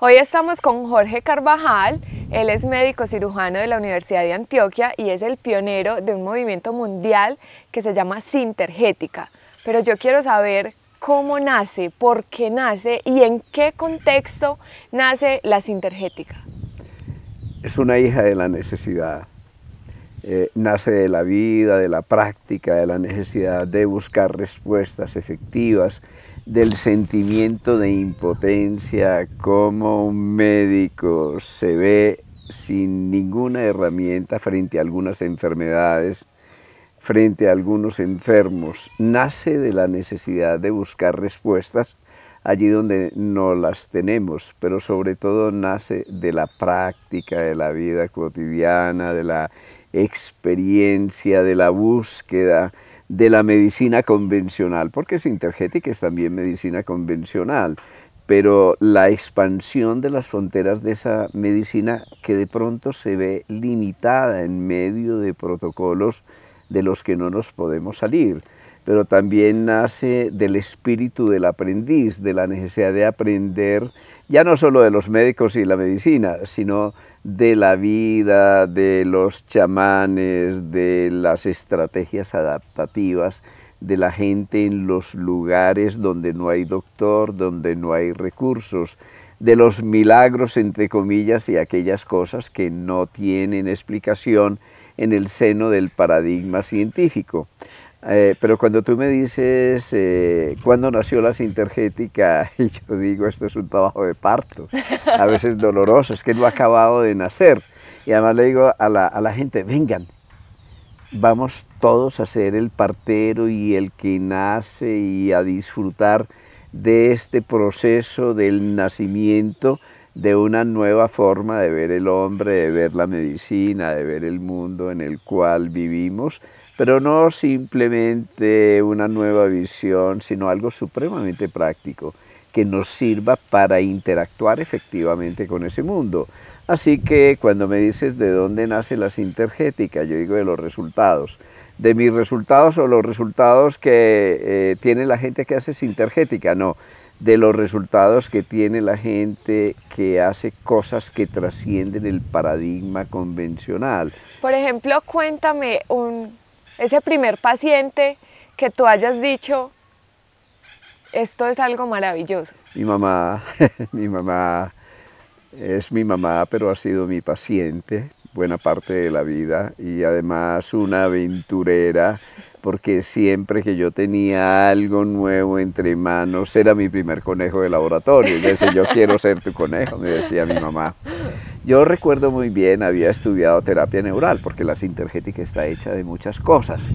Hoy estamos con Jorge Carvajal, él es médico cirujano de la Universidad de Antioquia y es el pionero de un movimiento mundial que se llama Sintergética. Pero yo quiero saber cómo nace, por qué nace y en qué contexto nace la Sintergética. Es una hija de la necesidad. Eh, nace de la vida, de la práctica, de la necesidad de buscar respuestas efectivas del sentimiento de impotencia, como un médico se ve sin ninguna herramienta frente a algunas enfermedades, frente a algunos enfermos, nace de la necesidad de buscar respuestas allí donde no las tenemos, pero sobre todo nace de la práctica de la vida cotidiana, de la experiencia, de la búsqueda, de la medicina convencional, porque Sintergética es también medicina convencional, pero la expansión de las fronteras de esa medicina que de pronto se ve limitada en medio de protocolos de los que no nos podemos salir, pero también nace del espíritu del aprendiz, de la necesidad de aprender, ya no solo de los médicos y la medicina, sino de la vida, de los chamanes, de las estrategias adaptativas, de la gente en los lugares donde no hay doctor, donde no hay recursos, de los milagros, entre comillas, y aquellas cosas que no tienen explicación en el seno del paradigma científico. Eh, pero cuando tú me dices eh, cuándo nació la sintergética, y yo digo, esto es un trabajo de parto, a veces doloroso, es que no ha acabado de nacer. Y además le digo a la, a la gente, vengan, vamos todos a ser el partero y el que nace y a disfrutar de este proceso del nacimiento de una nueva forma de ver el hombre, de ver la medicina, de ver el mundo en el cual vivimos pero no simplemente una nueva visión, sino algo supremamente práctico que nos sirva para interactuar efectivamente con ese mundo. Así que cuando me dices de dónde nace la sintergética, yo digo de los resultados. De mis resultados o los resultados que eh, tiene la gente que hace sintergética, no, de los resultados que tiene la gente que hace cosas que trascienden el paradigma convencional. Por ejemplo, cuéntame un ese primer paciente que tú hayas dicho, esto es algo maravilloso. Mi mamá, mi mamá es mi mamá, pero ha sido mi paciente buena parte de la vida y además una aventurera porque siempre que yo tenía algo nuevo entre manos, era mi primer conejo de laboratorio. decía, yo quiero ser tu conejo, me decía mi mamá. Yo recuerdo muy bien, había estudiado terapia neural, porque la sintergética está hecha de muchas cosas.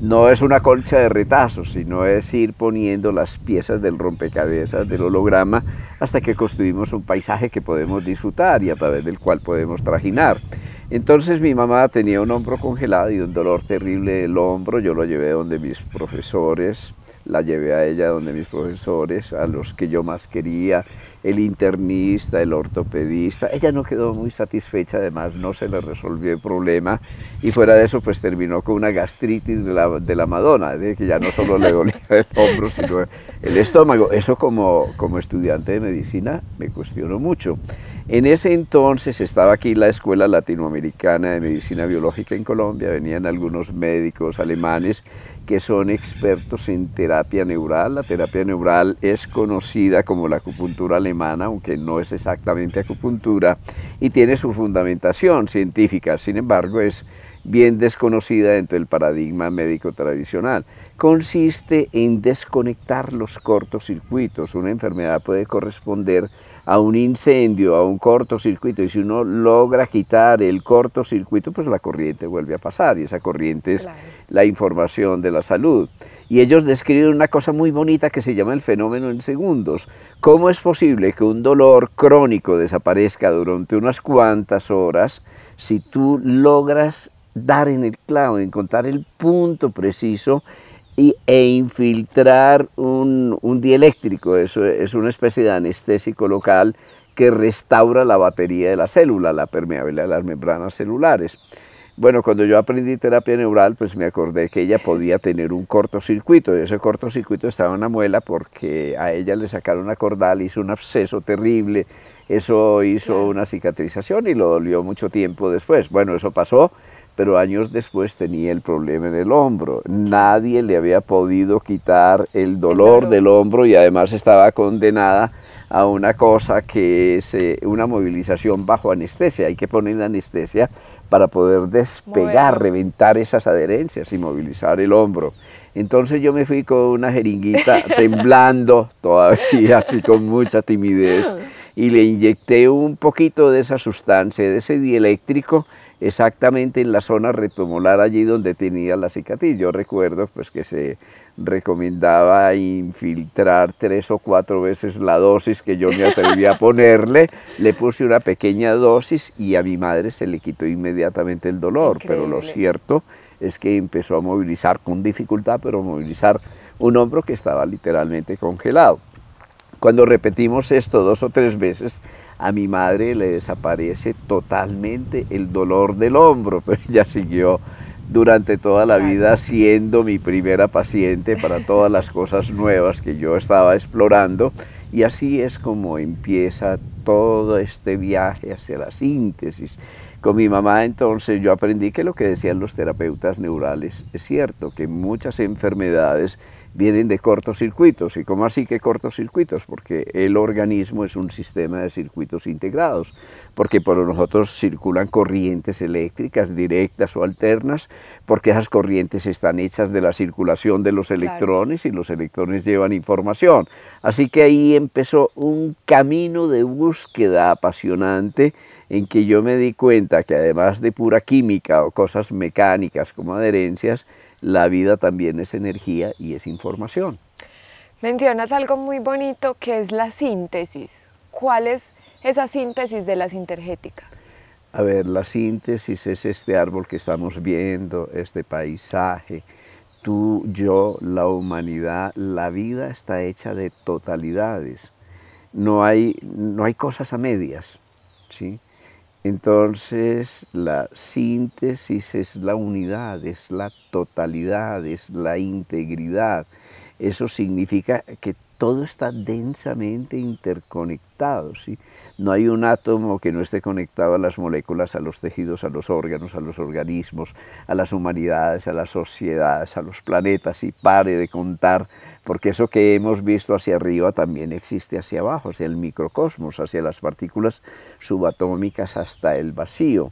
No es una colcha de retazos, sino es ir poniendo las piezas del rompecabezas, del holograma, hasta que construimos un paisaje que podemos disfrutar y a través del cual podemos trajinar. Entonces mi mamá tenía un hombro congelado y un dolor terrible del hombro, yo lo llevé donde mis profesores la llevé a ella donde mis profesores, a los que yo más quería, el internista, el ortopedista. Ella no quedó muy satisfecha, además no se le resolvió el problema y fuera de eso pues terminó con una gastritis de la, Madonna, de que ya no solo le dolía el hombro, sino el estómago. Eso como, como estudiante de medicina me cuestionó mucho. En ese entonces estaba aquí la Escuela Latinoamericana de Medicina Biológica en Colombia, venían algunos médicos alemanes que son expertos en terapia neural. La terapia neural es conocida como la acupuntura alemana, aunque no es exactamente acupuntura, y tiene su fundamentación científica, sin embargo es bien desconocida dentro del paradigma médico tradicional. Consiste en desconectar los cortocircuitos. Una enfermedad puede corresponder a un incendio, a un cortocircuito, y si uno logra quitar el cortocircuito, pues la corriente vuelve a pasar, y esa corriente es la información de la salud. Y ellos describen una cosa muy bonita que se llama el fenómeno en segundos. ¿Cómo es posible que un dolor crónico desaparezca durante unas cuantas horas si tú logras dar en el clavo, encontrar el punto preciso y, e infiltrar un, un dieléctrico. Eso es una especie de anestésico local que restaura la batería de la célula, la permeabilidad de las membranas celulares. Bueno, cuando yo aprendí terapia neural, pues me acordé que ella podía tener un cortocircuito, y ese cortocircuito estaba en la muela porque a ella le sacaron una cordal, hizo un absceso terrible, eso hizo una cicatrización y lo dolió mucho tiempo después. Bueno, eso pasó, pero años después tenía el problema en el hombro. Nadie le había podido quitar el dolor del hombro y además estaba condenada a una cosa que es eh, una movilización bajo anestesia. Hay que poner la anestesia para poder despegar, reventar esas adherencias y movilizar el hombro. Entonces yo me fui con una jeringuita temblando todavía, así con mucha timidez, y le inyecté un poquito de esa sustancia, de ese dieléctrico, exactamente en la zona retumular, allí donde tenía la cicatriz. Yo recuerdo pues que se recomendaba infiltrar tres o cuatro veces la dosis que yo me atrevía a ponerle, le puse una pequeña dosis y a mi madre se le quitó inmediatamente el dolor, pero lo cierto es que empezó a movilizar con dificultad, pero movilizar un hombro que estaba literalmente congelado. Cuando repetimos esto dos o tres veces, a mi madre le desaparece totalmente el dolor del hombro, pero ella siguió durante toda la vida siendo mi primera paciente para todas las cosas nuevas que yo estaba explorando. Y así es como empieza todo este viaje hacia la síntesis. Con mi mamá entonces yo aprendí que lo que decían los terapeutas neurales es cierto, que muchas enfermedades vienen de cortocircuitos. ¿Y cómo así que cortocircuitos? Porque el organismo es un sistema de circuitos integrados, porque por nosotros circulan corrientes eléctricas directas o alternas, porque esas corrientes están hechas de la circulación de los electrones y los electrones llevan información. Así que ahí empezó un camino de búsqueda apasionante en que yo me di cuenta que además de pura química o cosas mecánicas como adherencias, la vida también es energía y es información. Mencionas algo muy bonito que es la síntesis. ¿Cuál es esa síntesis de la sintergética? A ver, la síntesis es este árbol que estamos viendo, este paisaje, tú, yo, la humanidad, la vida está hecha de totalidades. No hay, no hay cosas a medias, ¿sí? Entonces la síntesis es la unidad, es la totalidad, es la integridad. Eso significa que todo está densamente interconectado. ¿sí? No hay un átomo que no esté conectado a las moléculas, a los tejidos, a los órganos, a los organismos, a las humanidades, a las sociedades, a los planetas, y pare de contar, porque eso que hemos visto hacia arriba también existe hacia abajo, hacia el microcosmos, hacia las partículas subatómicas hasta el vacío.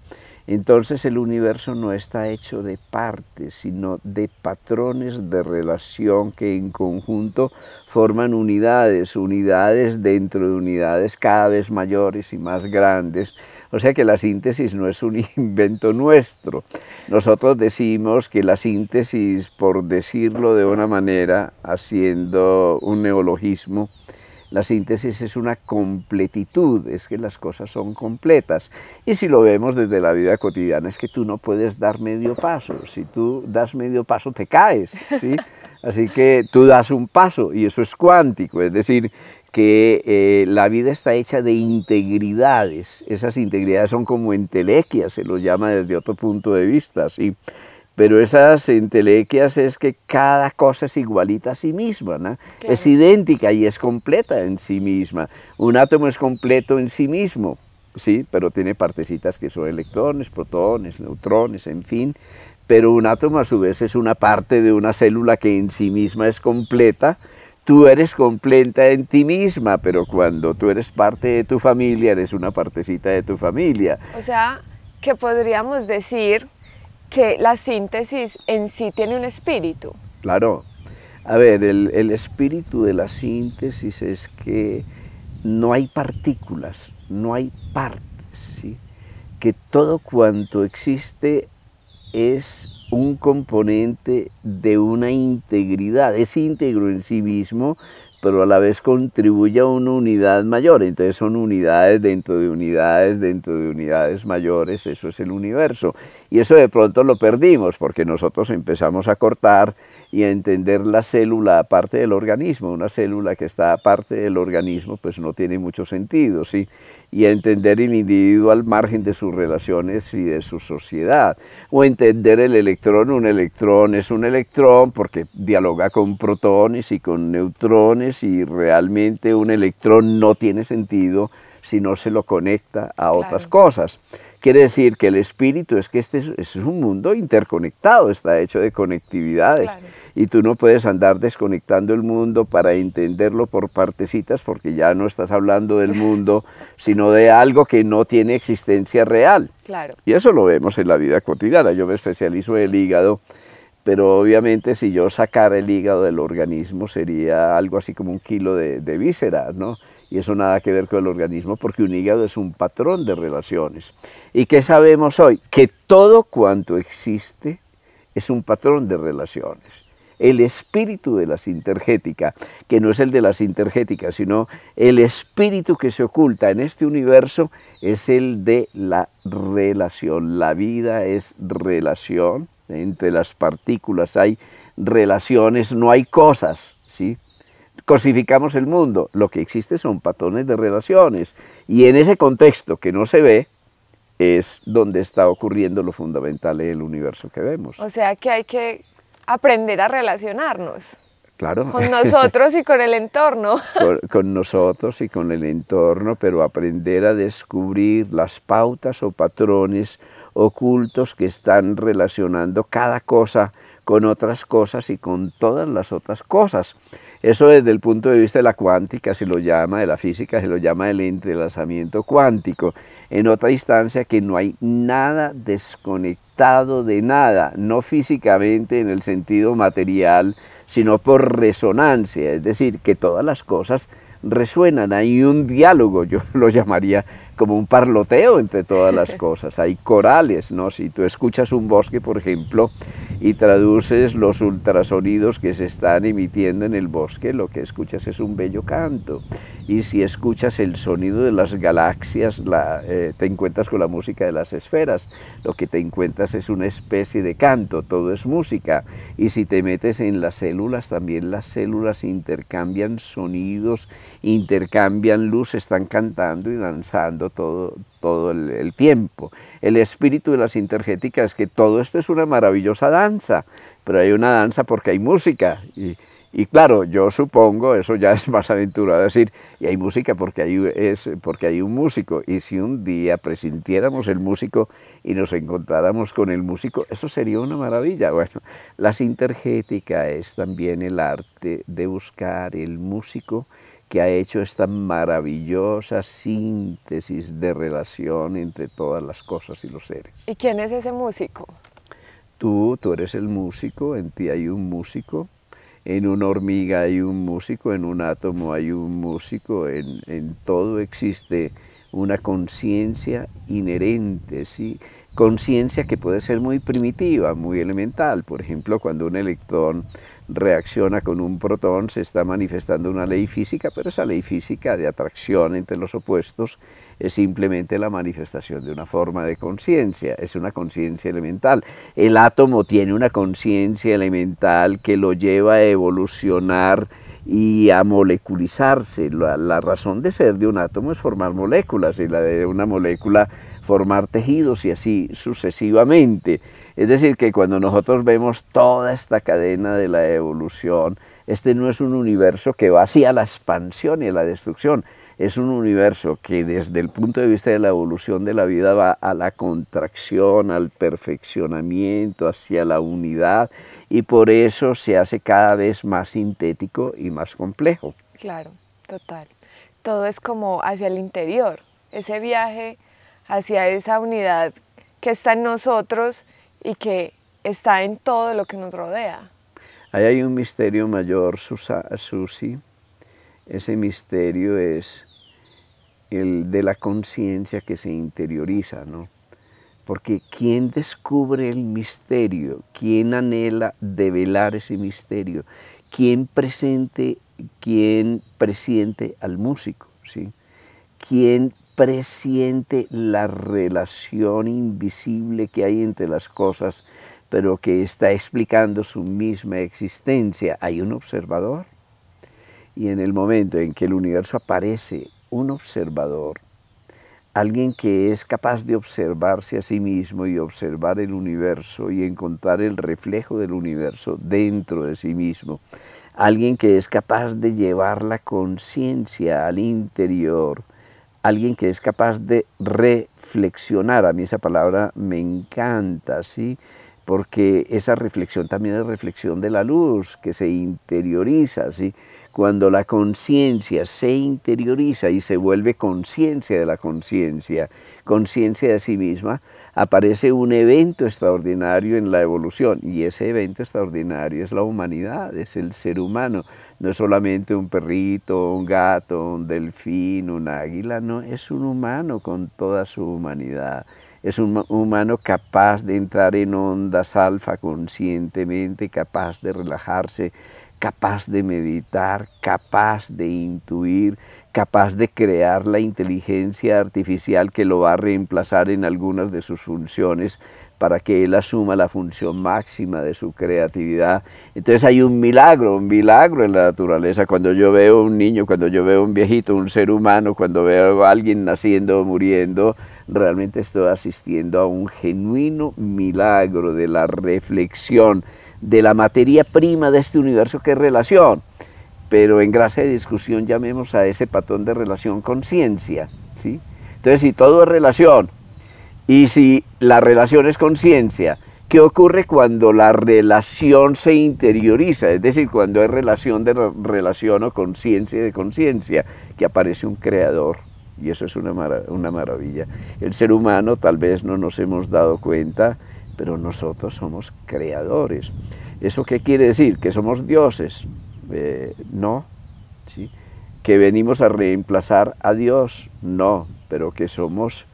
Entonces el universo no está hecho de partes, sino de patrones de relación que en conjunto forman unidades, unidades dentro de unidades cada vez mayores y más grandes. O sea que la síntesis no es un invento nuestro. Nosotros decimos que la síntesis, por decirlo de una manera, haciendo un neologismo, la síntesis es una completitud, es que las cosas son completas. Y si lo vemos desde la vida cotidiana, es que tú no puedes dar medio paso. Si tú das medio paso, te caes, ¿sí? Así que tú das un paso y eso es cuántico, es decir, que eh, la vida está hecha de integridades, esas integridades son como entelequias, se lo llama desde otro punto de vista, ¿sí? pero esas entelequias es que cada cosa es igualita a sí misma, es idéntica y es completa en sí misma. Un átomo es completo en sí mismo, sí, pero tiene partecitas que son electrones, protones, neutrones, en fin, pero un átomo a su vez es una parte de una célula que en sí misma es completa. Tú eres completa en ti misma, pero cuando tú eres parte de tu familia, eres una partecita de tu familia. O sea, que podríamos decir que la síntesis en sí tiene un espíritu. Claro. A ver, el, espíritu de la síntesis es que no hay partículas, no hay partes, que todo cuanto existe es un componente de una integridad, es íntegro en sí mismo, pero a la vez contribuye a una unidad mayor. Entonces son unidades dentro de unidades, dentro de unidades mayores, eso es el universo. Y eso de pronto lo perdimos porque nosotros empezamos a cortar y a entender la célula aparte del organismo. Una célula que está aparte del organismo pues no tiene mucho sentido, ¿sí? Y a entender el individuo al margen de sus relaciones y de su sociedad. O entender el electrón, un electrón es un electrón porque dialoga con protones y con neutrones si realmente un electrón no tiene sentido si no se lo conecta a otras cosas. Quiere decir que el espíritu es que este es, un mundo interconectado, está hecho de conectividades y tú no puedes andar desconectando el mundo para entenderlo por partecitas porque ya no estás hablando del mundo, sino de algo que no tiene existencia real. Claro. Y eso lo vemos en la vida cotidiana. Yo me especializo en el hígado pero obviamente si yo sacara el hígado del organismo sería algo así como un kilo de, de vísceras, ¿no? Y eso nada que ver con el organismo porque un hígado es un patrón de relaciones. ¿Y qué sabemos hoy? Que todo cuanto existe es un patrón de relaciones el espíritu de la sintergética, que no es el de la sintergética, sino el espíritu que se oculta en este universo es el de la relación. La vida es relación, entre las partículas hay relaciones, no hay cosas, ¿sí? Cosificamos el mundo, lo que existe son patrones de relaciones y en ese contexto que no se ve es donde está ocurriendo lo fundamental el universo que vemos. O sea que hay que aprender a relacionarnos. Con nosotros y con el entorno. Con, nosotros y con el entorno, pero aprender a descubrir las pautas o patrones ocultos que están relacionando cada cosa con otras cosas y con todas las otras cosas. Eso desde el punto de vista de la cuántica se lo llama, de la física se lo llama el entrelazamiento cuántico. En otra instancia que no hay nada desconectado de nada, no físicamente en el sentido material, sino por resonancia, es decir, que todas las cosas resuenan, hay un diálogo, yo lo llamaría como un parloteo entre todas las cosas, hay corales, ¿no? Si tú escuchas un bosque, por ejemplo, y traduces los ultrasonidos que se están emitiendo en el bosque, lo que escuchas es un bello canto y si escuchas el sonido de las galaxias, eh, te encuentras con la música de las esferas. Lo que te encuentras es una especie de canto, todo es música. Y si te metes en las células, también las células intercambian sonidos, intercambian luz, están cantando y danzando todo, todo el, tiempo. El espíritu de las intergéticas es que todo esto es una maravillosa danza, pero hay una danza porque hay música y, y claro, yo supongo, eso ya es más aventurado decir, y hay música porque hay, es, porque hay un músico. Y si un día presintiéramos el músico y nos encontráramos con el músico, eso sería una maravilla. Bueno, la sintergética es también el arte de buscar el músico que ha hecho esta maravillosa síntesis de relación entre todas las cosas y los seres. ¿Y quién es ese músico? Tú, tú eres el músico, en ti hay un músico, en una hormiga hay un músico, en un átomo hay un músico, en, en todo existe una conciencia inherente, ¿sí? conciencia que puede ser muy primitiva, muy elemental. Por ejemplo, cuando un electrón reacciona con un protón, se está manifestando una ley física, pero esa ley física de atracción entre los opuestos es simplemente la manifestación de una forma de conciencia, es una conciencia elemental. El átomo tiene una conciencia elemental que lo lleva a evolucionar y a moleculizarse. La, la, razón de ser de un átomo es formar moléculas y la de una molécula formar tejidos y así sucesivamente. Es decir, que cuando nosotros vemos toda esta cadena de la evolución, este no es un universo que va hacia la expansión y la destrucción, es un universo que desde el punto de vista de la evolución de la vida va a la contracción, al perfeccionamiento, hacia la unidad y por eso se hace cada vez más sintético y más complejo. Claro, total. Todo es como hacia el interior, ese viaje hacia esa unidad que está en nosotros y que está en todo lo que nos rodea. Ahí hay un misterio mayor, Susi. Ese misterio es el de la conciencia que se interioriza, ¿no? Porque ¿quién descubre el misterio? ¿Quién anhela develar ese misterio? ¿Quién presente, quien presiente al músico? ¿sí? ¿Quién presiente la relación invisible que hay entre las cosas, pero que está explicando su misma existencia. Hay un observador. Y en el momento en que el universo aparece un observador, alguien que es capaz de observarse a sí mismo y observar el universo y encontrar el reflejo del universo dentro de sí mismo, alguien que es capaz de llevar la conciencia al interior, alguien que es capaz de reflexionar. A mí esa palabra me encanta, ¿sí? Porque esa reflexión también es reflexión de la luz, que se interioriza, ¿sí? cuando la conciencia se interioriza y se vuelve conciencia de la conciencia, conciencia de sí misma, aparece un evento extraordinario en la evolución y ese evento extraordinario es la humanidad, es el ser humano, no es solamente un perrito, un gato, un delfín, un águila, no, es un humano con toda su humanidad es un humano capaz de entrar en ondas alfa conscientemente, capaz de relajarse, capaz de meditar, capaz de intuir, capaz de crear la inteligencia artificial que lo va a reemplazar en algunas de sus funciones para que él asuma la función máxima de su creatividad. Entonces hay un milagro, un milagro en la naturaleza. Cuando yo veo un niño, cuando yo veo un viejito, un ser humano, cuando veo a alguien naciendo o muriendo, realmente estoy asistiendo a un genuino milagro de la reflexión de la materia prima de este universo que es relación. Pero en gracia de discusión llamemos a ese patrón de relación conciencia. ¿sí? Entonces, si todo es relación y si la relación es conciencia, ¿qué ocurre cuando la relación se interioriza? Es decir, cuando hay relación de relación o conciencia de conciencia, que aparece un creador. Y eso es una maravilla. El ser humano tal vez no nos hemos dado cuenta pero nosotros somos creadores. ¿Eso qué quiere decir? ¿Que somos dioses? Eh, no. ¿Que venimos a reemplazar a Dios? No, pero que somos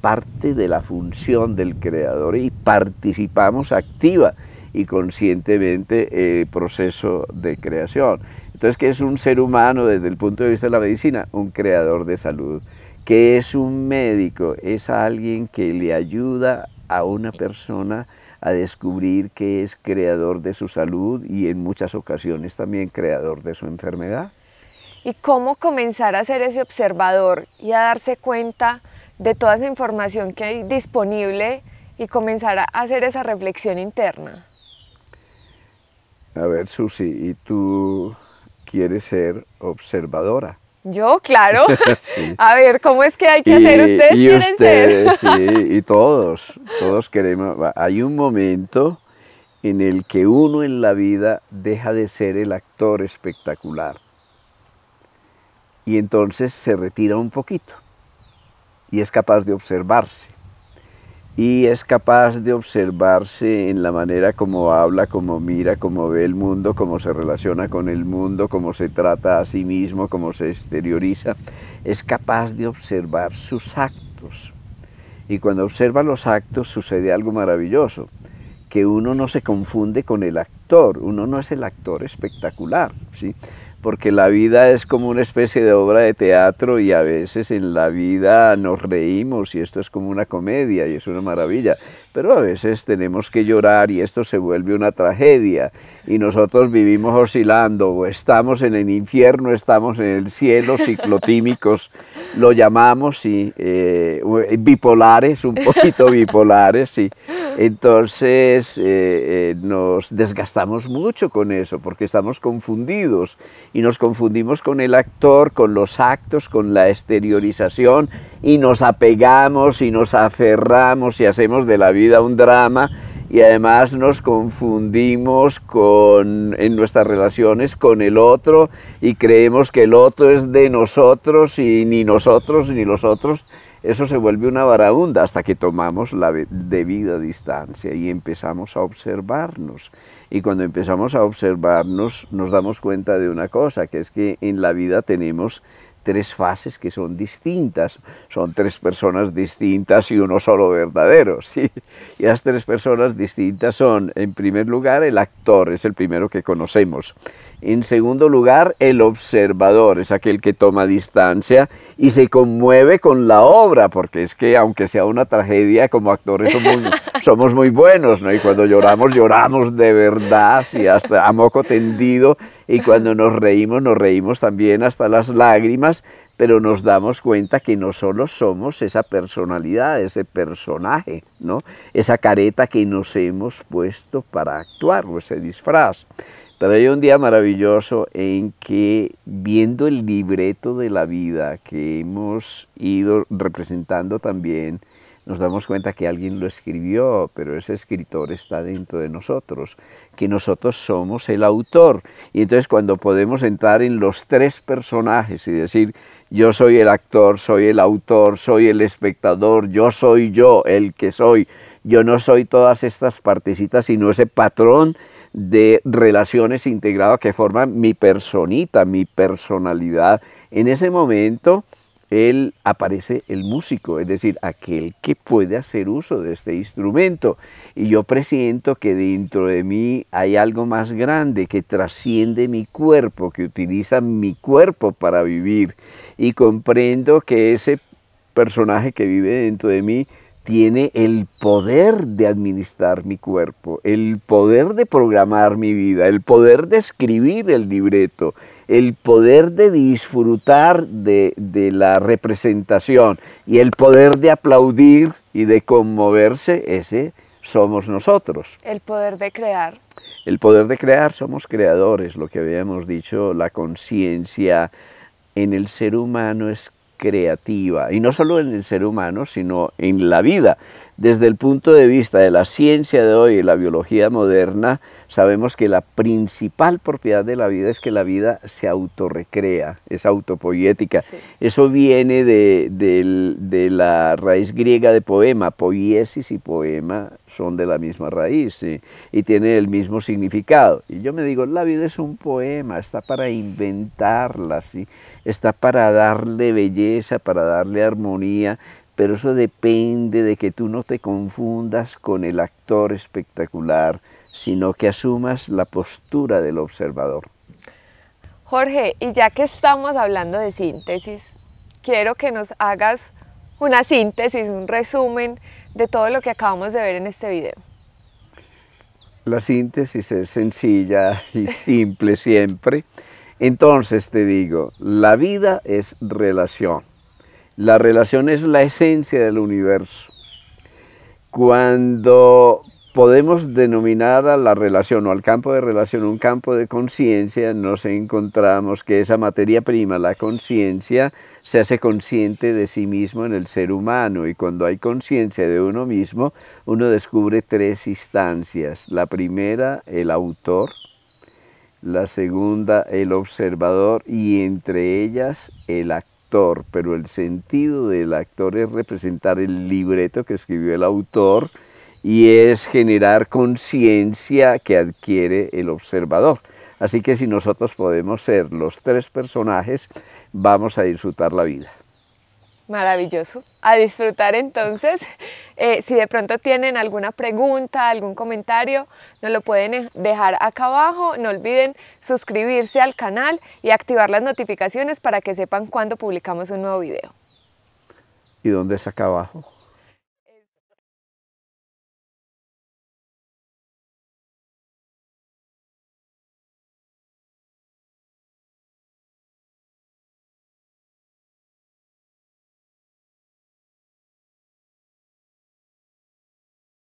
parte de la función del creador y participamos activa y conscientemente el proceso de creación. Entonces, que es un ser humano desde el punto de vista de la medicina? Un creador de salud. ¿Qué es un médico? Es alguien que le ayuda a una persona a descubrir que es creador de su salud y en muchas ocasiones también creador de su enfermedad. ¿Y cómo comenzar a ser ese observador y a darse cuenta de toda esa información que hay disponible y comenzar a hacer esa reflexión interna? A ver, Susi, ¿y tú quieres ser observadora? Yo, claro. A ver, ¿cómo es que hay que hacer? Ustedes quieren ser? sí, y todos, todos queremos. Hay un momento en el que uno en la vida deja de ser el actor espectacular y entonces se retira un poquito y es capaz de observarse y es capaz de observarse en la manera como habla, como mira, como ve el mundo, cómo se relaciona con el mundo, cómo se trata a sí mismo, como se exterioriza. Es capaz de observar sus actos. Y cuando observa los actos sucede algo maravilloso, que uno no se confunde con el actor, uno no es el actor espectacular, ¿sí? porque la vida es como una especie de obra de teatro y a veces en la vida nos reímos y esto es como una comedia y es una maravilla pero a veces tenemos que llorar y esto se vuelve una tragedia y nosotros vivimos oscilando o estamos en el infierno, estamos en el cielo, ciclotímicos lo llamamos y eh, bipolares, un poquito bipolares y entonces eh, eh, nos desgastamos mucho con eso porque estamos confundidos y nos confundimos con el actor, con los actos, con la exteriorización y nos apegamos y nos aferramos y hacemos de la vida vida un drama y además nos confundimos con, en nuestras relaciones con el otro y creemos que el otro es de nosotros y ni nosotros ni los otros. Eso se vuelve una varaunda hasta que tomamos la debida distancia y empezamos a observarnos. Y cuando empezamos a observarnos nos damos cuenta de una cosa, que es que en la vida tenemos tres fases que son distintas, son tres personas distintas y uno solo verdadero, ¿sí? Y las tres personas distintas son, en primer lugar, el actor, es el primero que conocemos, en segundo lugar, el observador es aquel que toma distancia y se conmueve con la obra, porque es que aunque sea una tragedia, como actores somos, muy buenos, ¿no? Y cuando lloramos, lloramos de verdad, y hasta a moco tendido, y cuando nos reímos, nos reímos también hasta las lágrimas, pero nos damos cuenta que no solo somos esa personalidad, ese personaje, ¿no? Esa careta que nos hemos puesto para actuar, o ese disfraz pero hay un día maravilloso en que viendo el libreto de la vida que hemos ido representando también, nos damos cuenta que alguien lo escribió, pero ese escritor está dentro de nosotros, que nosotros somos el autor. Y entonces cuando podemos entrar en los tres personajes y decir, yo soy el actor, soy el autor, soy el espectador, yo soy yo, el que soy, yo no soy todas estas partecitas, sino ese patrón de relaciones integradas que forman mi personita, mi personalidad. En ese momento, él aparece el músico, es decir, aquel que puede hacer uso de este instrumento. Y yo presiento que dentro de mí hay algo más grande que trasciende mi cuerpo, que utiliza mi cuerpo para vivir. Y comprendo que ese personaje que vive dentro de mí tiene el poder de administrar mi cuerpo, el poder de programar mi vida, el poder de escribir el libreto, el poder de disfrutar de, la representación y el poder de aplaudir y de conmoverse, ese somos nosotros. El poder de crear. El poder de crear, somos creadores, lo que habíamos dicho, la conciencia en el ser humano es creativa, y no solo en el ser humano, sino en la vida. Desde el punto de vista de la ciencia de hoy, la biología moderna, sabemos que la principal propiedad de la vida es que la vida se autorrecrea, es autopoética. Eso viene de, la raíz griega de poema, poiesis y poema son de la misma raíz y tienen el mismo significado. Y yo me digo, la vida es un poema, está para inventarla, ¿sí? está para darle belleza, para darle armonía, pero eso depende de que tú no te confundas con el actor espectacular, sino que asumas la postura del observador. Jorge, y ya que estamos hablando de síntesis, quiero que nos hagas una síntesis, un resumen de todo lo que acabamos de ver en este video. La síntesis es sencilla y simple siempre. Entonces te digo, la vida es relación. La relación es la esencia del universo. Cuando podemos denominar a la relación o al campo de relación un campo de conciencia, nos encontramos que esa materia prima, la conciencia, se hace consciente de sí mismo en el ser humano y cuando hay conciencia de uno mismo, uno descubre tres instancias. La primera, el autor, la segunda el observador y entre ellas el actor, pero el sentido del actor es representar el libreto que escribió el autor y es generar conciencia que adquiere el observador. Así que si nosotros podemos ser los tres personajes, vamos a disfrutar la vida. Maravilloso. A disfrutar entonces. Eh, si de pronto tienen alguna pregunta, algún comentario, nos lo pueden eh, dejar acá abajo. No olviden suscribirse al canal y activar las notificaciones para que sepan cuando publicamos un nuevo video. ¿Y dónde es acá abajo?